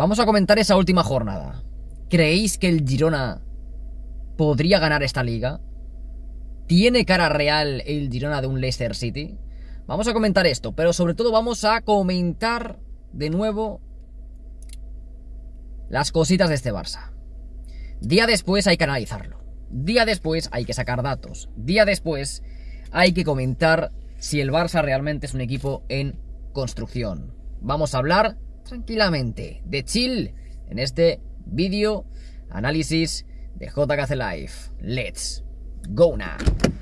Vamos a comentar esa última jornada. ¿Creéis que el Girona podría ganar esta liga? ¿Tiene cara real el Girona de un Leicester City? Vamos a comentar esto, pero sobre todo vamos a comentar de nuevo las cositas de este Barça. Día después hay que analizarlo. Día después hay que sacar datos. Día después hay que comentar si el Barça realmente es un equipo en construcción. Vamos a hablar tranquilamente, de chill, en este vídeo análisis de JKC Life Let's go now.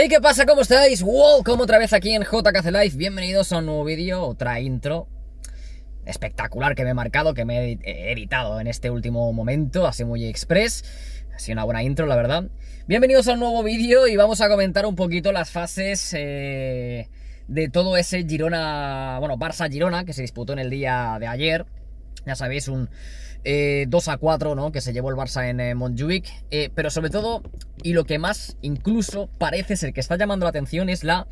Hey, ¿qué pasa? ¿Cómo estáis? Como otra vez aquí en JKC Live. Bienvenidos a un nuevo vídeo, otra intro espectacular que me he marcado, que me he editado en este último momento, así muy express. Ha sido una buena intro, la verdad. Bienvenidos a un nuevo vídeo y vamos a comentar un poquito las fases eh, de todo ese Girona, bueno, Barça-Girona que se disputó en el día de ayer ya sabéis, un 2 eh, a 4 ¿no? que se llevó el Barça en eh, Montjuic. Eh, pero sobre todo, y lo que más incluso parece ser que está llamando la atención es la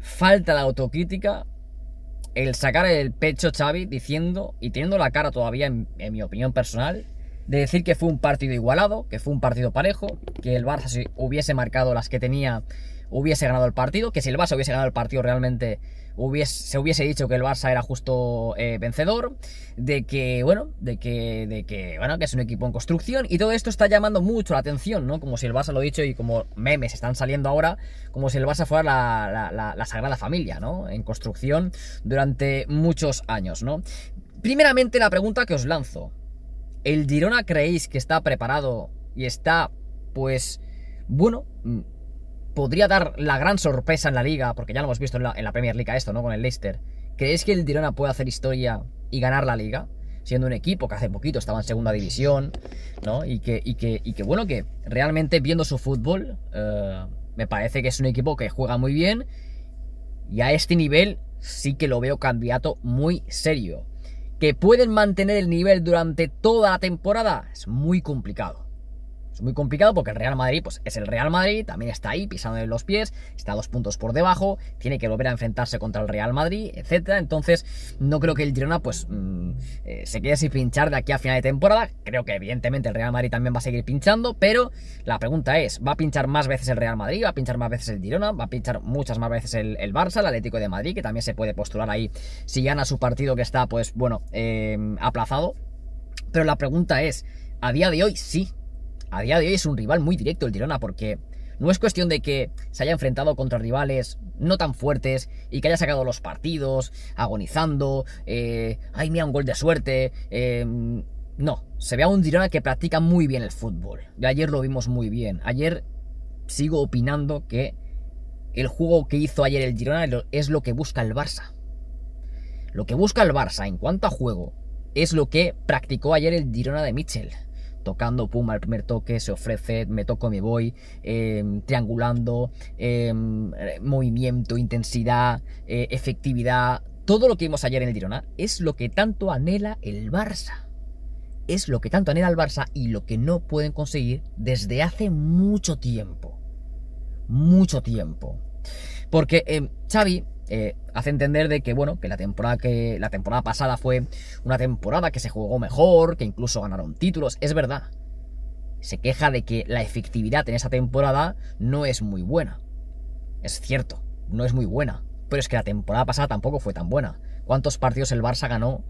falta de autocrítica, el sacar el pecho Xavi diciendo y teniendo la cara todavía, en, mi opinión personal, de decir que fue un partido igualado, que fue un partido parejo, que el Barça hubiese marcado las que tenía, hubiese ganado el partido, que si el Barça hubiese ganado el partido realmente hubiese, se hubiese dicho que el Barça era justo eh, vencedor, de que, bueno, de que, de que, bueno, que es un equipo en construcción y todo esto está llamando mucho la atención, ¿no? Como si el Barça lo dicho y como memes están saliendo ahora, como si el Barça fuera la, la, la sagrada familia, ¿no? En construcción durante muchos años, ¿no? Primeramente la pregunta que os lanzo. ¿El Girona creéis que está preparado y está, pues, bueno, podría dar la gran sorpresa en la liga, porque ya lo hemos visto en la, Premier League esto, ¿no? Con el Leicester. crees que el Tirona puede hacer historia y ganar la liga? Siendo un equipo que hace poquito estaba en segunda división, ¿no? Y que, bueno, que realmente viendo su fútbol, eh, me parece que es un equipo que juega muy bien. Y a este nivel sí que lo veo candidato muy serio. ¿Que pueden mantener el nivel durante toda la temporada? Es muy complicado. Es muy complicado porque el Real Madrid pues, es el Real Madrid, también está ahí pisando en los pies, está dos puntos por debajo, tiene que volver a enfrentarse contra el Real Madrid, etcétera. Entonces, no creo que el Girona pues, mm, eh, se quede sin pinchar de aquí a final de temporada. Creo que evidentemente el Real Madrid también va a seguir pinchando, pero la pregunta es, ¿va a pinchar más veces el Real Madrid? ¿Va a pinchar más veces el Girona? ¿Va a pinchar muchas más veces el, Barça, el Atlético de Madrid, que también se puede postular ahí si gana su partido que está, pues bueno, eh, aplazado? Pero la pregunta es, a día de hoy sí, a día de hoy es un rival muy directo el Girona porque no es cuestión de que se haya enfrentado contra rivales no tan fuertes y que haya sacado los partidos agonizando, eh, ay mira un gol de suerte, em, no, se ve a un Girona que practica muy bien el fútbol. Y ayer lo vimos muy bien. Ayer sigo opinando que el juego que hizo ayer el Girona es lo que busca el Barça. Lo que busca el Barça en cuanto a juego es lo que practicó ayer el Girona de Mitchell tocando, puma al primer toque, se ofrece, me toco, me voy, em, triangulando, em, movimiento, intensidad, eh, efectividad. Todo lo que vimos ayer en el Girona es lo que tanto anhela el Barça. Es lo que tanto anhela el Barça y lo que no pueden conseguir desde hace mucho tiempo. Mucho tiempo. Porque em, Xavi eh, hace entender de que, bueno, que la temporada que. La temporada pasada fue una temporada que se jugó mejor, que incluso ganaron títulos. Es verdad. Se queja de que la efectividad en esa temporada no es muy buena. Es cierto, no es muy buena. Pero es que la temporada pasada tampoco fue tan buena. ¿Cuántos partidos el Barça ganó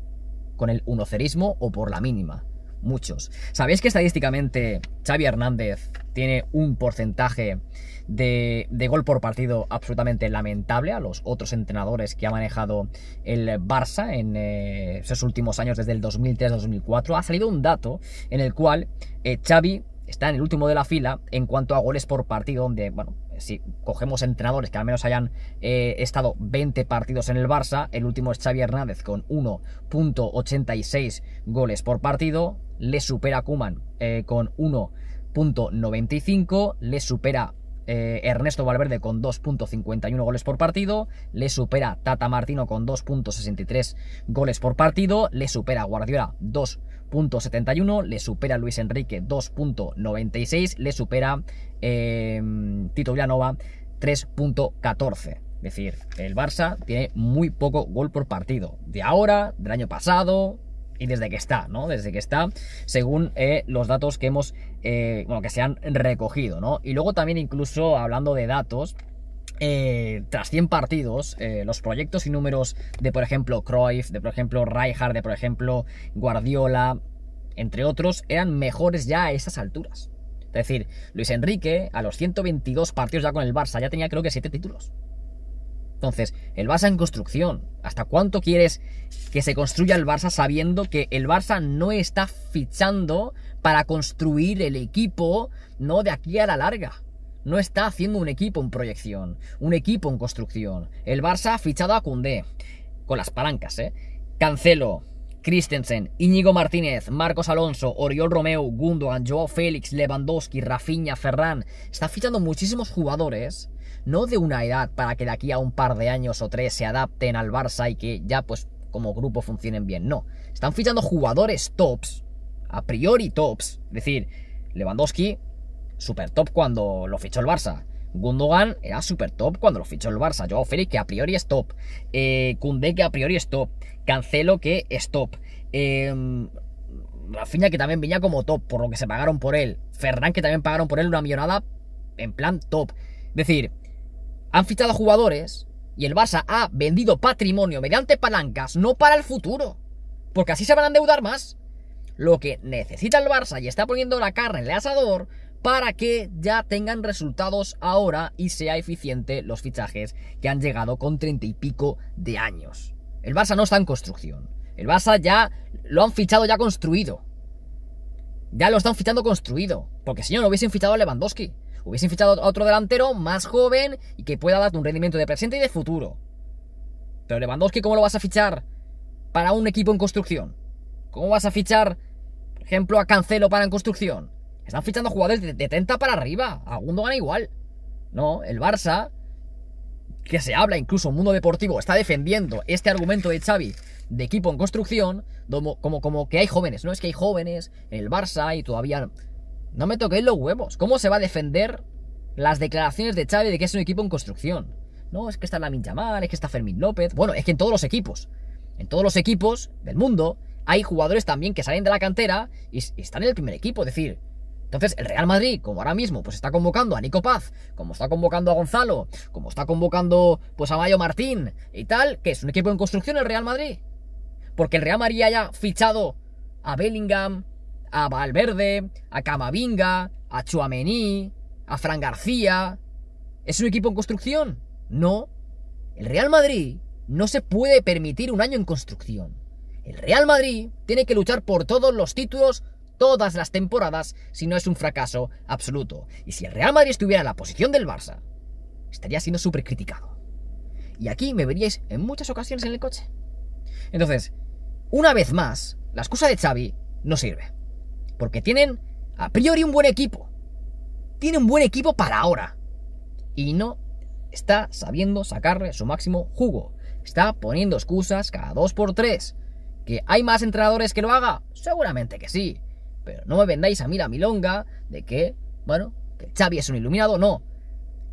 con el unocerismo o por la mínima? muchos. ¿Sabéis que estadísticamente Xavi Hernández tiene un porcentaje de, gol por partido absolutamente lamentable a los otros entrenadores que ha manejado el Barça en eh, esos últimos años, desde el 2003-2004? Ha salido un dato en el cual eh, Xavi está en el último de la fila en cuanto a goles por partido, donde, bueno, si cogemos entrenadores que al menos hayan eh, estado 20 partidos en el Barça, el último es Xavi Hernández con 1.86 goles por partido, le supera Kuman eh, con 1.95, le supera eh, Ernesto Valverde con 2.51 goles por partido, le supera Tata Martino con 2.63 goles por partido, le supera Guardiola 2.71, le supera Luis Enrique 2.96, le supera eh, Tito Villanova 3.14. Es decir, el Barça tiene muy poco gol por partido. De ahora, del año pasado, y desde que está, ¿no? Desde que está, según eh, los datos que hemos, eh, que se han recogido, ¿no? Y luego también incluso hablando de datos, eh, tras 100 partidos, los proyectos y números de, por ejemplo, Cruyff, de, por ejemplo, Rijkaard, de, por ejemplo, Guardiola, entre otros, eran mejores ya a esas alturas. Es decir, Luis Enrique, a los 122 partidos ya con el Barça, ya tenía creo que 7 títulos. Entonces, el Barça en construcción. ¿Hasta cuánto quieres que se construya el Barça sabiendo que el Barça no está fichando para construir el equipo, no de aquí a la larga? No está haciendo un equipo en proyección, un equipo en construcción. El Barça ha fichado a Cundé, con las palancas, ¿eh? Cancelo, Christensen, Íñigo Martínez, Marcos Alonso, Oriol Romeu, Gundogan, Joao Félix, Lewandowski, Rafinha, Ferran. Está fichando muchísimos jugadores, no de una edad para que de aquí a un par de años o tres se adapten al Barça y que ya pues como grupo funcionen bien, no. Están fichando jugadores tops, a priori tops, es decir, Lewandowski, super top cuando lo fichó el Barça. Gundogan era súper top cuando lo fichó el Barça. Joao Félix, que a priori es top. Eh, que a priori es top. Cancelo, que es top. Eh, Rafinha, que también venía como top, por lo que se pagaron por él. Ferran, que también pagaron por él una millonada en plan top. Es decir, han fichado jugadores y el Barça ha vendido patrimonio mediante palancas, no para el futuro. Porque así se van a endeudar más. Lo que necesita el Barça y está poniendo la carne en el asador para que ya tengan resultados ahora y sea eficiente los fichajes que han llegado con treinta y pico de años. El Barça no está en construcción. El Barça ya lo han fichado ya construido. Ya lo están fichando construido. Porque si no, no hubiesen fichado a Lewandowski. Hubiesen fichado a otro delantero más joven y que pueda darte un rendimiento de presente y de futuro. Pero Lewandowski, ¿cómo lo vas a fichar para un equipo en construcción? ¿Cómo vas a fichar, por ejemplo, a Cancelo para en construcción? Están fichando jugadores de, 30 para arriba. A gana igual. No, el Barça, que se habla incluso en mundo deportivo, está defendiendo este argumento de Xavi de equipo en construcción, como, como, que hay jóvenes, ¿no? Es que hay jóvenes en el Barça y todavía... No me toquéis los huevos. ¿Cómo se va a defender las declaraciones de Xavi de que es un equipo en construcción? No, es que está Lamin Yamal, es que está Fermín López. Bueno, es que en todos los equipos, en todos los equipos del mundo, hay jugadores también que salen de la cantera y, y están en el primer equipo. Es decir, entonces, el Real Madrid, como ahora mismo, pues está convocando a Nico Paz, como está convocando a Gonzalo, como está convocando pues a Mayo Martín y tal, que es un equipo en construcción el Real Madrid. Porque el Real Madrid haya fichado a Bellingham, a Valverde, a Camavinga, a Chuamení, a Fran García. ¿Es un equipo en construcción? No. El Real Madrid no se puede permitir un año en construcción. El Real Madrid tiene que luchar por todos los títulos todas las temporadas si no es un fracaso absoluto. Y si el Real Madrid estuviera en la posición del Barça, estaría siendo súper criticado. Y aquí me veríais en muchas ocasiones en el coche. Entonces, una vez más, la excusa de Xavi no sirve. Porque tienen a priori un buen equipo. Tiene un buen equipo para ahora. Y no está sabiendo sacarle su máximo jugo. Está poniendo excusas cada dos por tres. ¿Que hay más entrenadores que lo haga? Seguramente que sí. Pero no me vendáis a mí la milonga de que, bueno, que Xavi es un iluminado, no.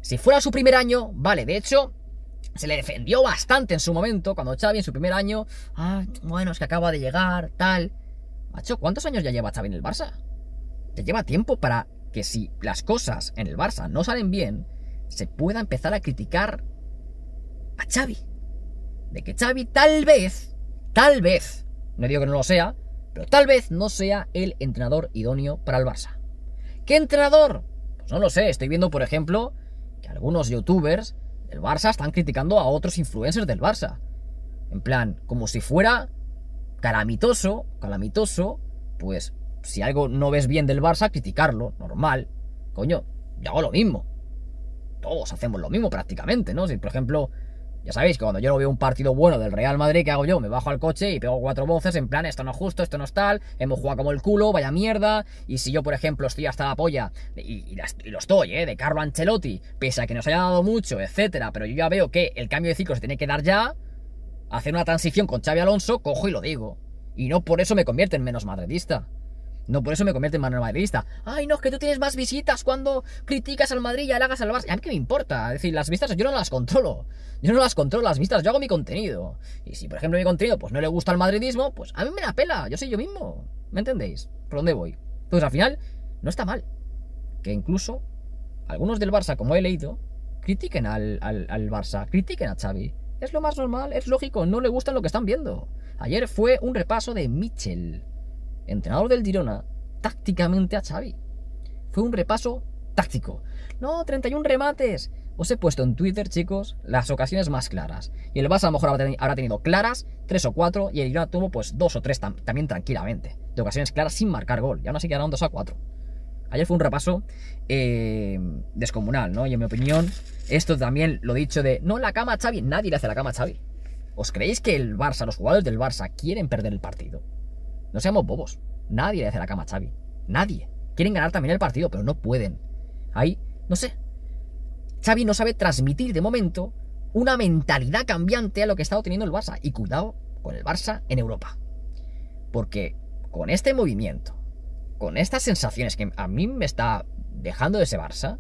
Si fuera su primer año, vale, de hecho, se le defendió bastante en su momento, cuando Xavi en su primer año, ah, bueno, es que acaba de llegar, tal. Macho, ¿cuántos años ya lleva Xavi en el Barça? ¿Te lleva tiempo para que si las cosas en el Barça no salen bien, se pueda empezar a criticar a Xavi. De que Xavi tal vez, tal vez, no digo que no lo sea, pero tal vez no sea el entrenador idóneo para el Barça. ¿Qué entrenador? Pues no lo sé, estoy viendo, por ejemplo, que algunos youtubers del Barça están criticando a otros influencers del Barça. En plan, como si fuera calamitoso, calamitoso, pues si algo no ves bien del Barça, criticarlo, normal. Coño, yo hago lo mismo. Todos hacemos lo mismo prácticamente, ¿no? Si, por ejemplo, ya sabéis que cuando yo no veo un partido bueno del Real Madrid, ¿qué hago yo? Me bajo al coche y pego cuatro voces en plan, esto no es justo, esto no es tal, hemos jugado como el culo, vaya mierda. Y si yo, por ejemplo, estoy hasta la polla, y, lo estoy, ¿eh? De Carlo Ancelotti, pese a que nos haya dado mucho, etcétera, pero yo ya veo que el cambio de ciclo se tiene que dar ya, hacer una transición con Xavi Alonso, cojo y lo digo. Y no por eso me convierte en menos madridista. No por eso me convierte en madridista. Ay, no, es que tú tienes más visitas cuando criticas al Madrid y hagas al Barça. A mí qué me importa. Es decir, las vistas yo no las controlo. Yo no las controlo las vistas, yo hago mi contenido. Y si, por ejemplo, mi contenido pues no le gusta al madridismo, pues a mí me la pela. Yo soy yo mismo. ¿Me entendéis? ¿Por dónde voy? Pues al final, no está mal. Que incluso algunos del Barça, como he leído, critiquen al, al, Barça, critiquen a Xavi. Es lo más normal, es lógico, no le gustan lo que están viendo. Ayer fue un repaso de Mitchell entrenador del Girona, tácticamente a Xavi. Fue un repaso táctico. No, 31 remates. Os he puesto en Twitter, chicos, las ocasiones más claras. Y el Barça a lo mejor habrá tenido claras, tres o cuatro, y el Girona tuvo pues dos o tres también tranquilamente. De ocasiones claras sin marcar gol. Y aún así quedaron 2 a 4. Ayer fue un repaso eh, descomunal, ¿no? Y en mi opinión, esto también lo dicho de, no, la cama a Xavi, nadie le hace la cama a Xavi. ¿Os creéis que el Barça, los jugadores del Barça, quieren perder el partido? No seamos bobos. Nadie le hace la cama a Xavi. Nadie. Quieren ganar también el partido, pero no pueden. Ahí, no sé. Xavi no sabe transmitir de momento una mentalidad cambiante a lo que ha estado teniendo el Barça. Y cuidado con el Barça en Europa. Porque con este movimiento, con estas sensaciones que a mí me está dejando de ese Barça,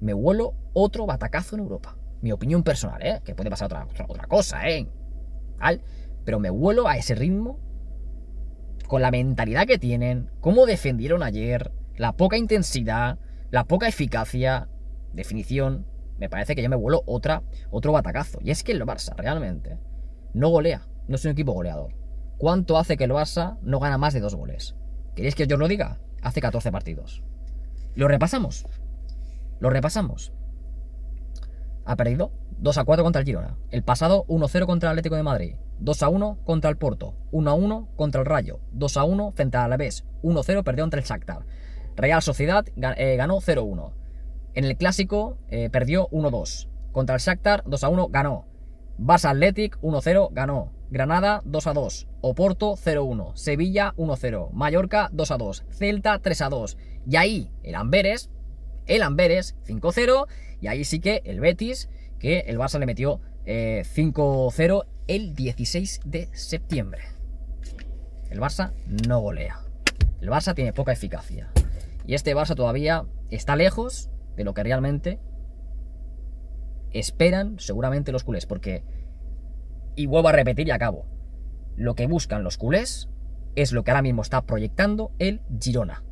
me vuelo otro batacazo en Europa. Mi opinión personal, ¿eh? Que puede pasar otra, cosa, ¿eh? ¿Tal? Pero me vuelo a ese ritmo con la mentalidad que tienen, cómo defendieron ayer, la poca intensidad, la poca eficacia, definición, me parece que yo me vuelo otra, otro batacazo. Y es que el Barça realmente no golea, no es un equipo goleador. ¿Cuánto hace que el Barça no gana más de dos goles? ¿Queréis que yo os lo diga? Hace 14 partidos. Lo repasamos. Lo repasamos. Ha perdido 2 a 4 contra el Girona. El pasado 1-0 contra el Atlético de Madrid. 2 a 1 contra el Porto, 1 a 1 contra el Rayo, 2 a 1 frente la Alavés, 1 0 perdió entre el Shakhtar. Real Sociedad eh, ganó 0 1. En el Clásico eh, perdió 1 2. Contra el Shakhtar 2 a 1 ganó. Barça Athletic 1 0 ganó. Granada 2 a 2, Oporto 0 1, Sevilla 1 0, Mallorca 2 a 2, Celta 3 a 2. Y ahí el Amberes, el Amberes 5 0, y ahí sí que el Betis, que el Barça le metió 5 eh, 0 el 16 de septiembre. El Barça no golea. El Barça tiene poca eficacia. Y este Barça todavía está lejos de lo que realmente esperan seguramente los culés. Porque, y vuelvo a repetir y acabo, lo que buscan los culés es lo que ahora mismo está proyectando el Girona.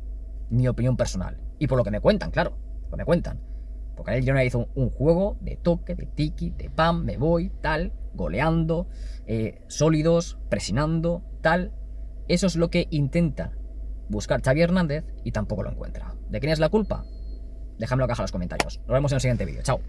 Mi opinión personal. Y por lo que me cuentan, claro, lo me cuentan. Porque yo le hizo un, juego de toque, de tiki, de pam, me voy, tal, goleando, eh, sólidos, presionando, tal. Eso es lo que intenta buscar Xavi Hernández y tampoco lo encuentra. ¿De quién es la culpa? Déjamelo caja en los comentarios. Nos vemos en el siguiente vídeo. Chao.